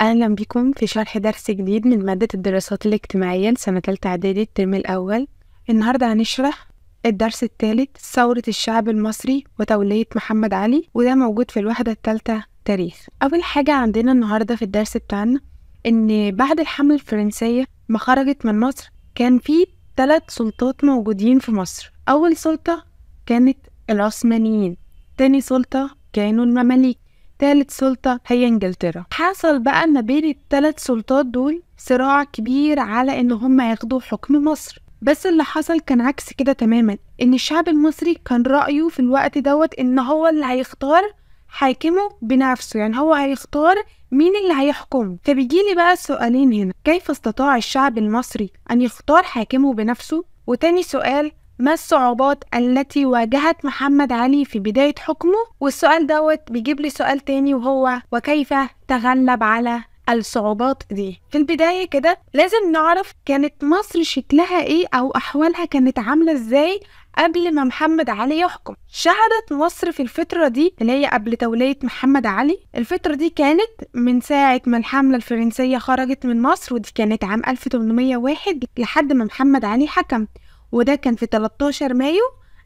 أهلا بكم في شرح درس جديد من مادة الدراسات الاجتماعية لسنة تالتة إعدادي الترم الأول النهاردة هنشرح الدرس الثالث ثورة الشعب المصري وتولية محمد علي وده موجود في الوحدة الثالثة تاريخ أول حاجة عندنا النهاردة في الدرس بتاعنا إن بعد الحملة الفرنسية ما خرجت من مصر كان في ثلاث سلطات موجودين في مصر أول سلطة كانت العثمانيين تاني سلطة كانوا المماليك تالت سلطة هي انجلترا حصل بقى ما بين الثلاث سلطات دول صراع كبير على ان هم ياخدوا حكم مصر بس اللي حصل كان عكس كده تماما ان الشعب المصري كان رأيه في الوقت دوت ان هو اللي هيختار حاكمه بنفسه يعني هو هيختار مين اللي هيحكمه فبيجيلي بقى السؤالين هنا كيف استطاع الشعب المصري أن يختار حاكمه بنفسه وتاني سؤال ما الصعوبات التي واجهت محمد علي في بداية حكمه والسؤال دوت بيجيب لي سؤال تاني وهو وكيف تغلب على الصعوبات دي في البداية كده لازم نعرف كانت مصر شكلها ايه او احوالها كانت عاملة ازاي قبل ما محمد علي يحكم شهدت مصر في الفترة دي اللي هي قبل تولية محمد علي الفترة دي كانت من ساعة ما الحملة الفرنسية خرجت من مصر ودي كانت عام 1801 لحد ما محمد علي حكم وده كان في 13 مايو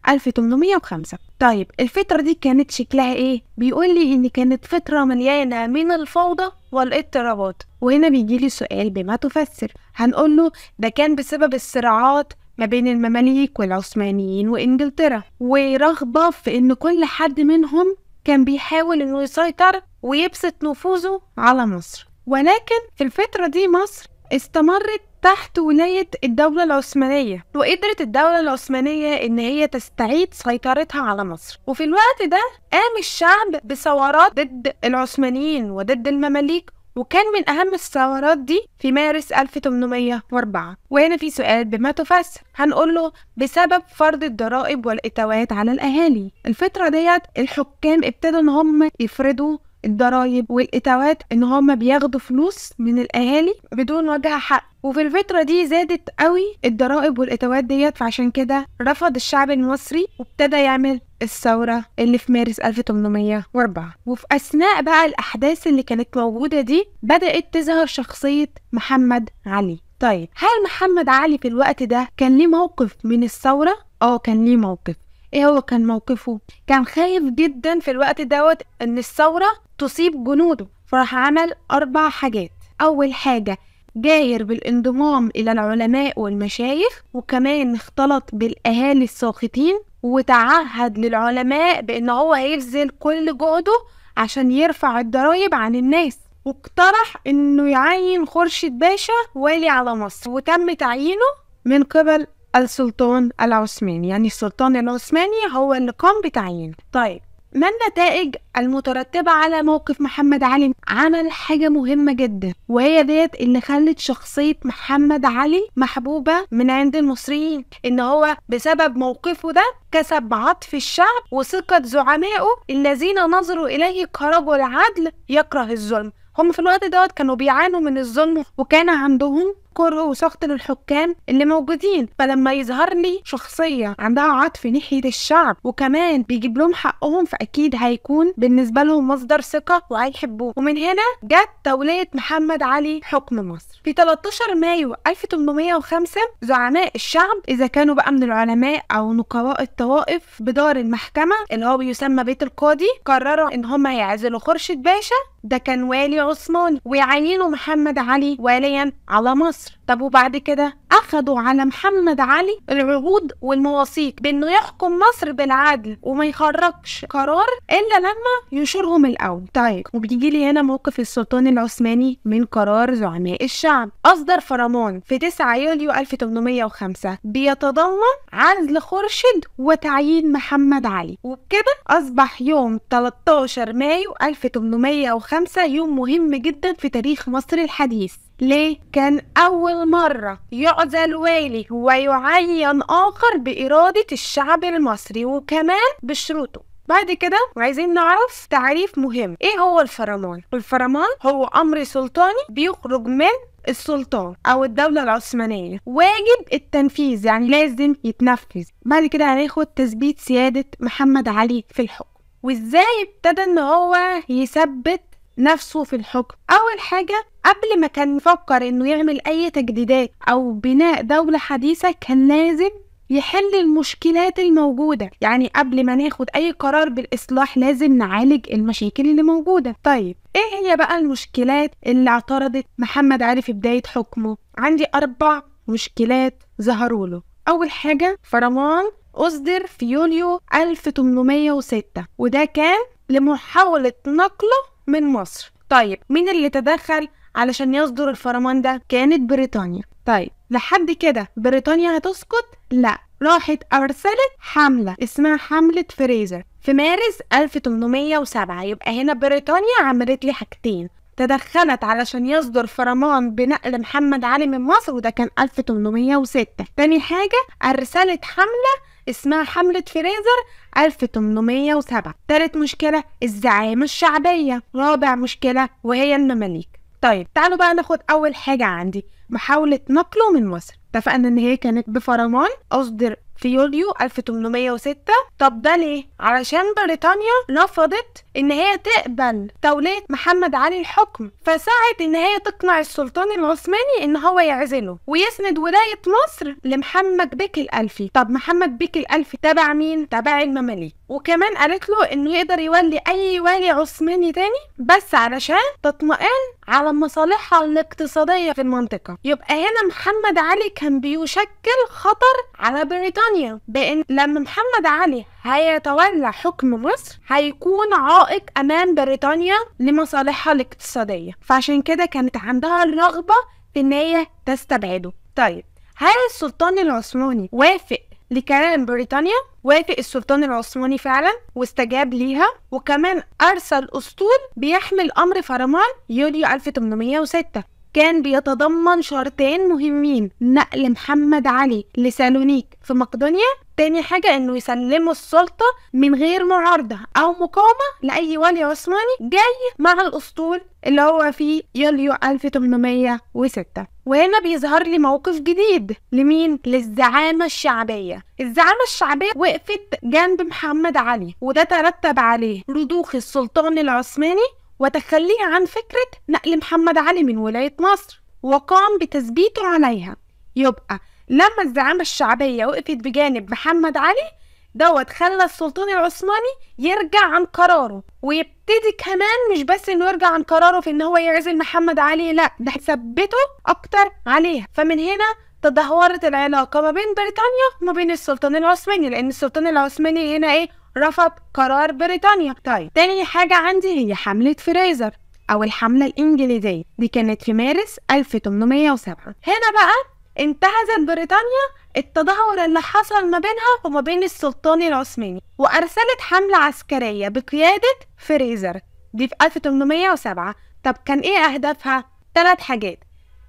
1805 طيب الفترة دي كانت شكلها ايه؟ بيقول لي ان كانت فترة مليانة من الفوضى والاضطرابات وهنا بيجي لي سؤال بما تفسر هنقول له ده كان بسبب الصراعات ما بين المماليك والعثمانيين وانجلترا ورغبة في ان كل حد منهم كان بيحاول انه يسيطر ويبسط نفوذه على مصر ولكن في الفترة دي مصر استمرت تحت ولاية الدولة العثمانية وقدرت الدولة العثمانية إن هي تستعيد سيطرتها على مصر وفي الوقت ده قام الشعب بثورات ضد العثمانيين وضد المماليك وكان من أهم الثورات دي في مارس 1804 وهنا في سؤال بما تفسر هنقول له بسبب فرض الضرائب والإتاوات على الأهالي الفترة ديت الحكام ابتدوا إن هم يفرضوا الضرايب والاتاوات ان هم بياخدوا فلوس من الاهالي بدون وجه حق وفي الفترة دي زادت قوي الضرائب والإتاوات ديت فعشان كده رفض الشعب المصري وابتدى يعمل الثورة اللي في مارس 1804 وفي أثناء بقى الأحداث اللي كانت موجودة دي بدأت تظهر شخصية محمد علي طيب هل محمد علي في الوقت ده كان ليه موقف من الثورة؟ اه كان ليه موقف ايه هو كان موقفه كان خايف جدا في الوقت دوت ان الثورة تصيب جنوده فراح عمل اربع حاجات اول حاجة جاير بالانضمام الى العلماء والمشايخ وكمان اختلط بالاهالي الساخطين وتعهد للعلماء بان هو هيبذل كل جهده عشان يرفع الضرايب عن الناس واقترح انه يعين خورشيد باشا والي على مصر وتم تعيينه من قبل السلطان العثماني يعني السلطان العثماني هو اللي قام بتعيينه طيب ما النتائج المترتبة على موقف محمد علي؟ عمل حاجة مهمة جدا وهي ديت اللي خلت شخصية محمد علي محبوبة من عند المصريين إن هو بسبب موقفه ده كسب عطف الشعب وثقة زعمائه الذين نظروا إليه كرجل عدل يكره الظلم هم في الوقت دوت كانوا بيعانوا من الظلم وكان عندهم كره وسخط للحكام اللي موجودين فلما يظهر لي شخصية عندها عطف ناحية الشعب وكمان بيجيب لهم حقهم فأكيد هيكون بالنسبة لهم مصدر ثقة وهيحبوه ومن هنا جت تولية محمد علي حكم مصر في 13 مايو 1805 زعماء الشعب إذا كانوا بقى من العلماء أو نقباء الطوائف بدار المحكمة اللي هو بيسمى بيت القاضي قرروا إن هم هيعزلوا خورشيد باشا ده كان والي عثماني ويعينوا محمد علي واليا على مصر maestro. طب وبعد كده أخدوا على محمد علي العهود والمواثيق بإنه يحكم مصر بالعدل وما يخرجش قرار إلا لما ينشرهم الأول طيب وبيجي لي هنا موقف السلطان العثماني من قرار زعماء الشعب أصدر فرمان في 9 يوليو 1805 بيتضمن عزل خرشد وتعيين محمد علي وبكده أصبح يوم 13 مايو 1805 يوم مهم جدا في تاريخ مصر الحديث ليه؟ كان أول مرة يعزل والي ويعين آخر بإرادة الشعب المصري وكمان بشروطه بعد كده وعايزين نعرف تعريف مهم ايه هو الفرمان الفرمان هو امر سلطاني بيخرج من السلطان او الدوله العثمانيه واجب التنفيذ يعني لازم يتنفذ بعد كده هناخد تثبيت سياده محمد علي في الحكم وازاي ابتدى ان هو يثبت نفسه في الحكم أول حاجة قبل ما كان يفكر إنه يعمل أي تجديدات أو بناء دولة حديثة كان لازم يحل المشكلات الموجودة يعني قبل ما ناخد أي قرار بالإصلاح لازم نعالج المشاكل اللي موجودة طيب إيه هي بقى المشكلات اللي اعترضت محمد علي في بداية حكمه عندي أربع مشكلات ظهروا له أول حاجة فرمان أصدر في يوليو 1806 وده كان لمحاولة نقله من مصر طيب مين اللي تدخل علشان يصدر الفرمان ده كانت بريطانيا طيب لحد كده بريطانيا هتسقط لا راحت أرسلت حملة اسمها حملة فريزر في مارس 1807 يبقى هنا بريطانيا عملت لي حاجتين تدخلت علشان يصدر فرمان بنقل محمد علي من مصر وده كان 1806 تاني حاجة أرسلت حملة اسمها حملة فريزر 1807 تالت مشكلة الزعامة الشعبية رابع مشكلة وهي المماليك طيب تعالوا بقى ناخد أول حاجة عندي محاولة نقله من مصر اتفقنا إن هي كانت بفرمان أصدر في يوليو 1806 طب ده ليه؟ علشان بريطانيا رفضت ان هي تقبل تولية محمد علي الحكم فساعد ان هي تقنع السلطان العثماني ان هو يعزله ويسند ولاية مصر لمحمد بك الألفي طب محمد بك الألفي تبع مين؟ تبع المماليك وكمان قالت له انه يقدر يولي اي والي عثماني تاني بس علشان تطمئن على مصالحها الاقتصادية في المنطقة يبقى هنا محمد علي كان بيشكل خطر على بريطانيا بان لما محمد علي هيتولى حكم مصر هيكون عائق عائق أمام بريطانيا لمصالحها الاقتصادية فعشان كده كانت عندها الرغبة في إن هي تستبعده طيب هل السلطان العثماني وافق لكلام بريطانيا وافق السلطان العثماني فعلا واستجاب ليها وكمان أرسل أسطول بيحمل أمر فرمان يوليو 1806 كان بيتضمن شرطين مهمين نقل محمد علي لسالونيك في مقدونيا تاني حاجة انه يسلموا السلطة من غير معارضة او مقاومة لأي ولي عثماني جاي مع الاسطول اللي هو في يوليو 1806 وهنا بيظهر لي موقف جديد لمين للزعامة الشعبية الزعامة الشعبية وقفت جنب محمد علي وده ترتب عليه رضوخ السلطان العثماني وتخليه عن فكرة نقل محمد علي من ولاية مصر وقام بتثبيته عليها يبقى لما الزعامة الشعبية وقفت بجانب محمد علي دوت خلى السلطان العثماني يرجع عن قراره ويبتدي كمان مش بس انه يرجع عن قراره في ان هو يعزل محمد علي لا ده ثبته اكتر عليها فمن هنا تدهورت العلاقة ما بين بريطانيا وما بين السلطان العثماني لان السلطان العثماني هنا ايه رفض قرار بريطانيا طيب تاني حاجة عندي هي حملة فريزر او الحملة الانجليزية دي كانت في مارس 1807 هنا بقى انتهزت بريطانيا التدهور اللي حصل ما بينها وما بين السلطان العثماني وأرسلت حملة عسكرية بقيادة فريزر دي في 1807 طب كان إيه أهدافها؟ ثلاث حاجات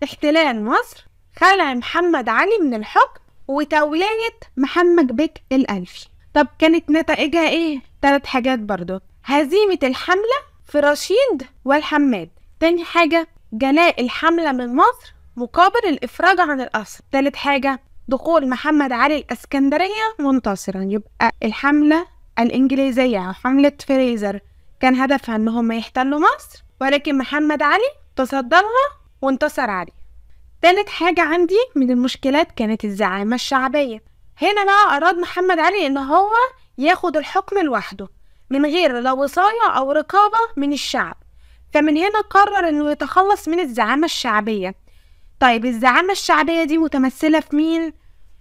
احتلال مصر خلع محمد علي من الحكم وتولاية محمد بك الألفي طب كانت نتائجها إيه؟ ثلاث حاجات برضو هزيمة الحملة في رشيد والحماد تاني حاجة جلاء الحملة من مصر مقابل الإفراج عن القصر ثالث حاجة دخول محمد علي الإسكندرية منتصرا يبقى الحملة الإنجليزية أو حملة فريزر كان هدفها إن هم يحتلوا مصر ولكن محمد علي تصدرها وانتصر عليه تالت حاجة عندي من المشكلات كانت الزعامة الشعبية هنا بقى أراد محمد علي إن هو ياخد الحكم لوحده من غير لا وصاية أو رقابة من الشعب فمن هنا قرر إنه يتخلص من الزعامة الشعبية طيب الزعامة الشعبية دي متمثلة في مين؟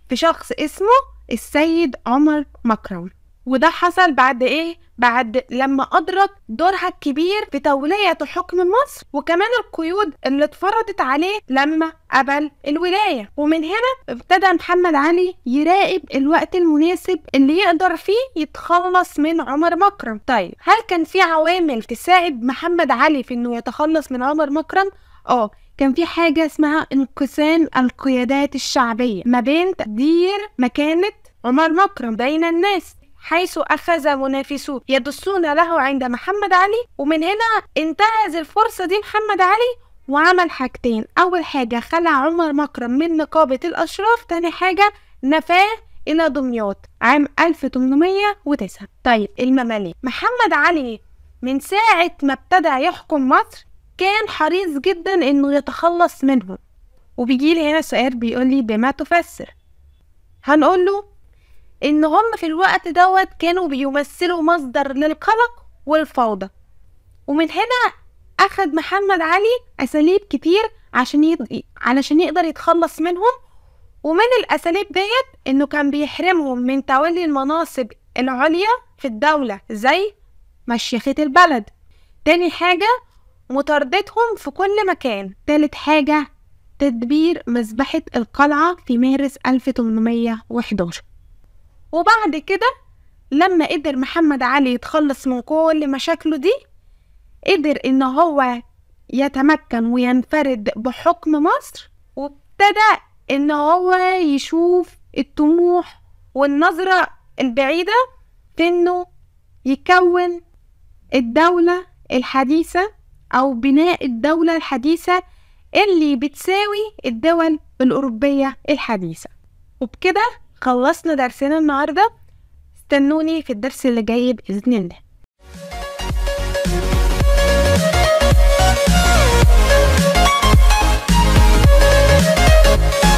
في شخص اسمه السيد عمر مكرم وده حصل بعد ايه؟ بعد لما أدرك دورها الكبير في تولية حكم مصر وكمان القيود اللي اتفرضت عليه لما قبل الولاية ومن هنا ابتدى محمد علي يراقب الوقت المناسب اللي يقدر فيه يتخلص من عمر مكرم طيب هل كان في عوامل تساعد محمد علي في انه يتخلص من عمر مكرم؟ اه كان في حاجة اسمها انقسام القيادات الشعبية ما بين تقدير مكانة عمر مكرم بين الناس حيث أخذ منافسوه يدسون له عند محمد علي ومن هنا انتهز الفرصة دي محمد علي وعمل حاجتين أول حاجة خلع عمر مكرم من نقابة الأشراف تاني حاجة نفاه إلى دمياط عام 1809 طيب المماليك محمد علي من ساعة ما ابتدى يحكم مصر كان حريص جدا إنه يتخلص منهم وبيجيلي هنا سؤال بيقولي بما تفسر هنقوله إن هم في الوقت دوت كانوا بيمثلوا مصدر للقلق والفوضى ومن هنا أخد محمد علي أساليب كتير عشان يد... علشان يقدر يتخلص منهم ومن الأساليب ديت إنه كان بيحرمهم من تولي المناصب العليا في الدولة زي مشيخة البلد تاني حاجة مطاردتهم في كل مكان تالت حاجة تدبير مذبحة القلعة في مارس 1811 وبعد كده لما قدر محمد علي يتخلص من كل مشاكله دي قدر ان هو يتمكن وينفرد بحكم مصر وابتدى ان هو يشوف الطموح والنظرة البعيدة في انه يكون الدولة الحديثة أو بناء الدولة الحديثة اللي بتساوي الدول الأوروبية الحديثة وبكده خلصنا درسنا النهاردة استنوني في الدرس اللي جاي بإذن الله Thank you.